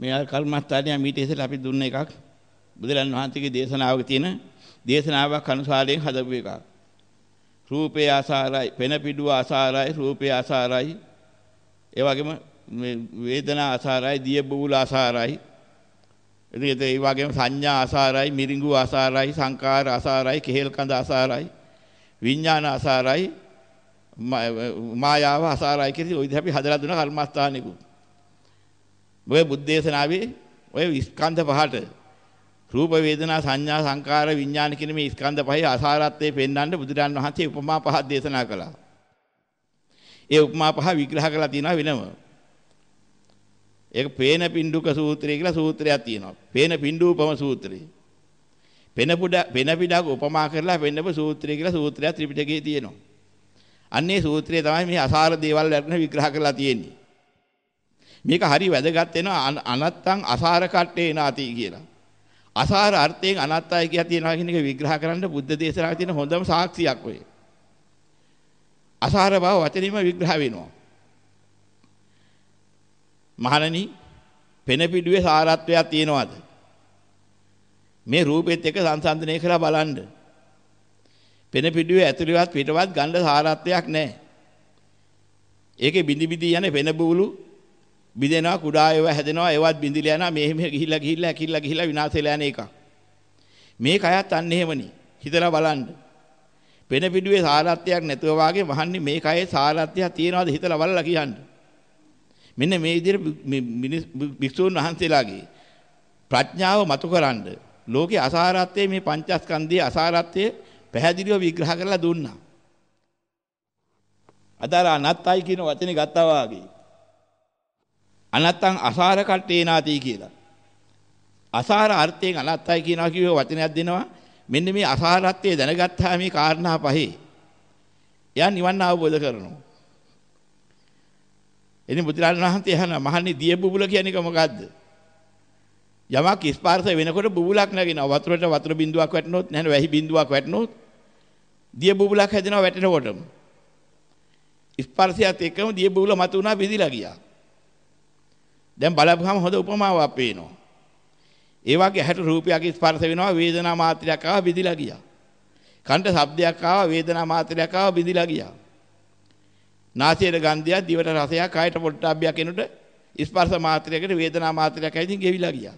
මේ කර්මස්ථානය මීට ඉස්සෙල්ලා අපි දුන්න එකක් බුදුරන් වහන්සේගේ දේශනාවක තියෙන දේශනාවක් අනුසාරයෙන් හදපු එකක්. රූපේ ආසාරයි, පෙන පිඩුව ආසාරයි, රූපේ ආසාරයි. ඒ වගේම වේදනා ආසාරයි, දිය බූල ආසාරයි. එතකොට ඒ වගේම සංඥා ආසාරයි, මිරිඟු ආසාරයි, සංකාර ආසාරයි, කෙහෙල් කඳ ආසාරයි, විඥාන ආසාරයි, මායාව ආසාරයි කියලා ওই විදිහ අපි හදලා දුන කර්මස්ථානෙකුත්. ඔය බුද්ධ දේශනාවේ ඔය ස්කන්ධ පහට රූප වේදනා සංඥා සංකාර විඥාන කියන මේ ස්කන්ධ පහේ අසාරත්වයේ පෙන්වන්න බුදුරන් වහන්සේ උපමා පහක් දේශනා කළා. ඒ උපමා පහ විග්‍රහ කරලා තියෙනවා වෙනම. ඒක පේන පින්ඩුක සූත්‍රය කියලා සූත්‍රයක් තියෙනවා. පේන පින්ඩූපම සූත්‍රය. පෙන පුඩ පෙන පිටක් උපමා කරලා පෙන්නපු සූත්‍රය කියලා සූත්‍රයක් ත්‍රිපිටකයේ තියෙනවා. අන්නේ සූත්‍රය තමයි මේ අසාර දේවල් වලට විග්‍රහ කරලා තියෙන්නේ. මේක හරි වැදගත් වෙනවා අනත්තං අසාර කට්ටේ නාති කියලා. අසාර අර්ථයෙන් අනත්තයි කියලා තියෙනවා කියන එක විග්‍රහ කරන්න බුද්ධ දේශනාවේ තියෙන හොඳම සාක්ෂියක් ඔය. අසාර බව වචනෙම විග්‍රහ වෙනවා. මහණනි පෙන පිඩුවේ සාරත්වයක් තියෙනවද? මේ රූපෙත් එක සංසන්දනය කරලා බලන්න. පෙන පිඩුවේ ඇතුළේවත් පිටවත් ගන්න සාරත්වයක් නැහැ. ඒකේ බිඳි බිඳි යන පෙන බූලු බිඳෙනවා කුඩා ඒවා හැදෙනවා ඒවත් බිඳිලා යනවා මේ මෙහෙම ගිහිල්ලා ගිහිල්ලා ඇකිල්ලා ගිහිල්ලා විනාශ වෙලා යන එකක් මේ කයත් අන්න එහෙමනේ හිතලා බලන්න වෙන පිටුවේ සාරත්‍යයක් නැතුව වාගේ වහන්නේ මේ කයේ සාරත්‍යයක් තියනවාද හිතලා බලලා කියන්න මෙන්න මේ විදිහට මිනිස් භික්ෂූන් වහන්සේලාගේ ප්‍රඥාව මතුකරනද ලෝකේ අසාරත්වයේ මේ පංචස්කන්ධයේ අසාරත්වයේ පැහැදිලිව විග්‍රහ කරලා දුන්නා අදාළ අනත්තයි කියන වචනේ ගත්තා වාගේ අනත්තං අසාර කට්ටේනාති කියලා. අසාර අර්ථයෙන් අනත්තයි කියනවා කියුවේ වචනයක් දෙනවා. මෙන්න මේ අසාරත්වය දැනගත්තා මේ කාරණා පහේ. එයා නිවන් අවබෝධ කරනවා. එනි බුදුරජාණන් වහන්සේ අහන මහන්නේ දිය බුබුල කියන්නේ මොකද්ද? යමක් ස්පර්ශ වෙනකොට බුබුලක් නැගෙනවා. වතුරට වතුර බිඳුවක් වැටෙනොත් නැහන වැහි බිඳුවක් වැටෙනොත් දිය බුබුලක් හැදෙනවා වැටෙනකොටම. ස්පර්ශයත් එක්කම දිය බුබුල මතුවනා බෙදිලා ගියා. දැන් බලපුවම හොඳ උපමාවක් පේනවා. ඒ වගේ ඇහැට රූපයක් ස්පර්ශ වෙනවා වේදනා මාත්‍රයක් ආවා බිඳිලා ගියා. කන්ට ශබ්දයක් ආවා වේදනා මාත්‍රයක් ආවා බිඳිලා ගියා. නාසයට ගන්ධයක් දිවට රසයක් කයට පොට්ටාබ්බයක් එනට ස්පර්ශ මාත්‍රයකට වේදනා මාත්‍රයක් ඇවිදින් ගෙවිලා ගියා.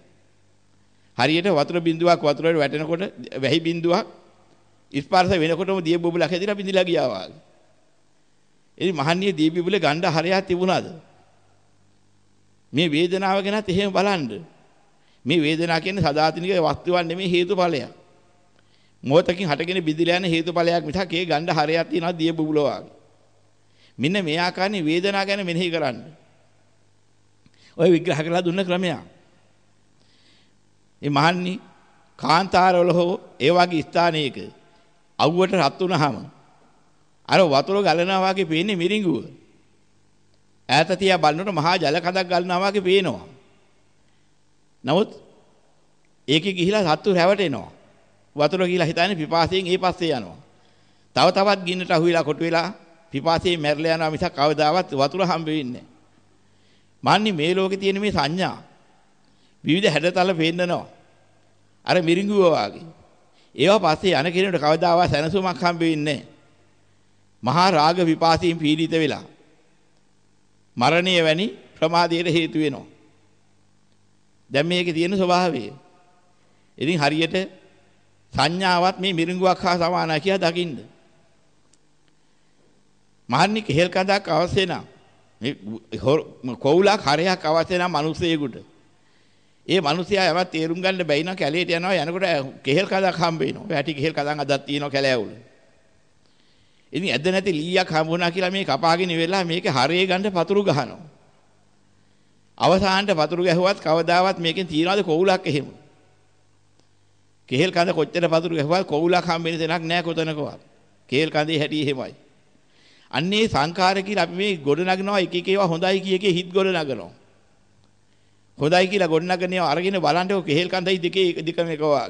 හරියට වතුර බිඳුවක් වතුරට වැටෙනකොට වැහි බිඳුවක් ස්පර්ශ වෙනකොටම දිය බුබුලක් හැදිලා බිඳිලා ගියා වගේ. ඉතින් මහන්නේ දිය බුබුලේ ගණ්ඩ හරයක් තිබුණාද? මේ වේදනාව ගැනත් එහෙම බලන්න. මේ වේදනාව කියන්නේ සදාතනික වස්තුවක් නෙමෙයි හේතුඵලයක්. මොහතකින් හටගෙන බිඳිලා යන හේතුඵලයක් මිසක් ඒ ගණ්ඩ හරයක් තියනවා දිය බුබුල වගේ. මෙන්න මේ ආකාරයෙන් වේදනාව ගැන මෙනෙහි කරන්න. ඔය විග්‍රහ කරලා දුන්න ක්‍රමය. මේ මහන්නේ කාන්තාරවල හෝ ඒ වගේ ස්ථානයක අවුවට රත් වුණාම අර වතුර ගලනවා වගේ පේන්නේ මිරිඟුව. ඈත තියා බලනකොට මහා ජල කඳක් ගලනවා වගේ පේනවා. නමුත් ඒකේ ගිහිලා සත්තු රැවටෙනවා. වතුර ගිහිලා හිතන්නේ පිපාසයෙන් ඒ පස්සේ යනවා. තව තවත් ගින්නට අහු වෙලා කොටු වෙලා පිපාසයෙන් මැරලා යනවා මිසක් කවදාවත් වතුර හම්බ වෙන්නේ නැහැ. මේ ලෝකේ තියෙන මේ සංඥා විවිධ හැඩතල පෙන්නනවා. අර මිරිඟුව වගේ. ඒවා පස්සේ යන කෙනෙකුට කවදාවත් සැනසුමක් හම්බ වෙන්නේ නැහැ. මහා රාග විපාසයෙන් පීඩිත වෙලා මරණය වැනි ප්‍රමාදයට හේතු වෙනවා. දැන් මේකේ තියෙන ස්වභාවය. ඉතින් හරියට සංඥාවත් මේ මිරිඟුවක් හා සමානයි කියලා දකින්න. මහන්නි කෙහෙල් කඳක් අවශ්‍ය නම් මේ කොවුලක් හරයක් අවශ්‍ය නම් මිනිසෙයෙකුට. ඒ මිනිසයා යම තේරුම් ගන්න බැයි නම් කැලේට යනවා යනකොට කෙහෙල් කඳක් හම්බ වෙනවා. වැටි කෙහෙල් කඳක් අදක් තියෙනවා කැලෑවුල. ඉතින් ඇද නැති ලීයක් හම්බ වුණා කියලා මේ කපාගෙන වෙලා මේක හරේ ගන්න පතුරු ගහනවා. අවසානට පතුරු ගැහුවත් කවදාවත් මේකෙන් තියනවාද කොවුලක් එහෙම. කේල් කඳ කොච්චර පතුරු ගැහුවත් කොවුලක් හම්බෙන්නේ තැනක් නැහැ කොතනකවත්. කේල් කඳේ හැටි එහෙමයි. අන්නේ සංඛාර කියලා අපි මේ ගොඩ නගනවා එක එක ඒවා හොඳයි කිය එකේ හිත ගොඩ නගනවා. හොඳයි කියලා ගොඩ නගනවා අරගෙන බලන්නකො කේල් කඳයි දෙකේ දෙකම එක වගේ.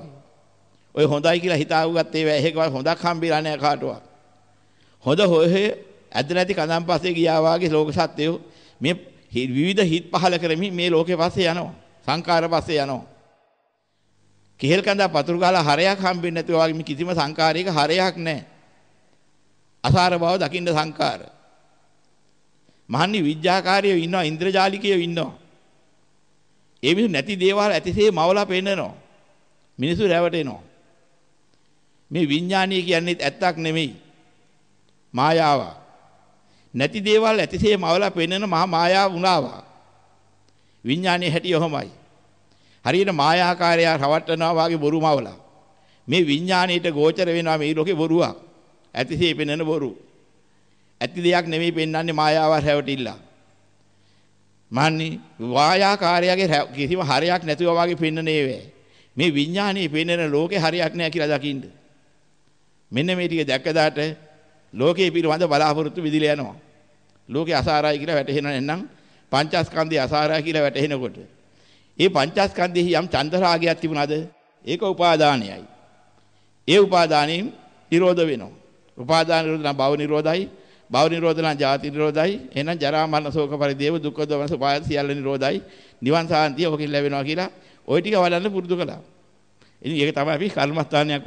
ඔය හොඳයි කියලා හිතාගත්තේ ඒවා එහෙකවත් හොඳක් හම්බෙලා නැහැ කාටවත්. හොඳ හොය ඇද නැති කඳන් පස්සේ ගියා වාගේ ලෝක සත්‍යෝ මේ විවිධ හිත් පහල කරමින් මේ ලෝකේ පස්සේ යනවා. සංකාර පස්සේ යනවා. කෙහෙල් කඳා පතුරු ගාලා හරයක් හම්බෙන්නේ නැතුව වගේ මේ කිසිම සංකාරයක හරයක් නැහැ. අසාර බව දකින්න සංකාර. මහන්නේ විඥාකාරියෝ ඉන්නවා ඉන්ද්‍රජාලිකයෝ ඉන්නවා. ඒ මිනිස්සු නැති දේවල් ඇතිසේ මවලා පෙන්නනවා. මිනිස්සු රැවටෙනවා. මේ විඥානීය කියන්නේ ඇත්තක් නෙමෙයි. මායාවක්. නැති දේවල් ඇතිසේ මවලා පෙන්වන මහා මායාව වුණාවා. විඥානයේ හැටි ඔහමයි. හරියට මායාකාරයා රවට්ටනවා වාගේ බොරු මවලා. මේ විඥාණයට ගෝචර වෙනවා මේ ලෝකේ බොරුවක්. ඇතිසේ පෙන්වන බොරු. ඇති දෙයක් නෙමෙයි පෙන්වන්නේ මායාව රැවටිලා. මහන්නේ වායාකාරයාගේ කිසිම හරයක් නැතුව වාගේ පෙන්වන්නේ වේ. මේ විඥාණයේ පෙන්වන ලෝකේ හරයක් නැහැ කියලා දකින්න. මෙන්න මේ ටික දැක්කදාට ලෝකයේ පිළිබඳ බලාපොරොත්තු විදිලා යනවා. ලෝකේ අසාරයි කියලා වැටහෙන නැත්නම් පංචස්කන්ධයේ අසාරයි කියලා වැටහෙනකොට ඒ පංචස්කන්ධෙහි යම් චන්දරාගයක් තිබුණාද? ඒක උපාදානයයි. ඒ උපාදානයෙන් නිරෝධ වෙනවා. උපාදාන නිරෝධ නම් භව නිරෝධයි, භව නිරෝධ නම් ජාති නිරෝධයි, එහෙනම් ජරා මරණ ශෝක පරිදේව දුක්ඛ දෝමන සපාය සියල්ල නිරෝධයි. නිවන් සාන්තිය ඔකකින් ලැබෙනවා කියලා ওই ටික වඩන්න පුරුදු කළා. ඉතින් ඒක තමයි අපි කර්මස්ථානයක්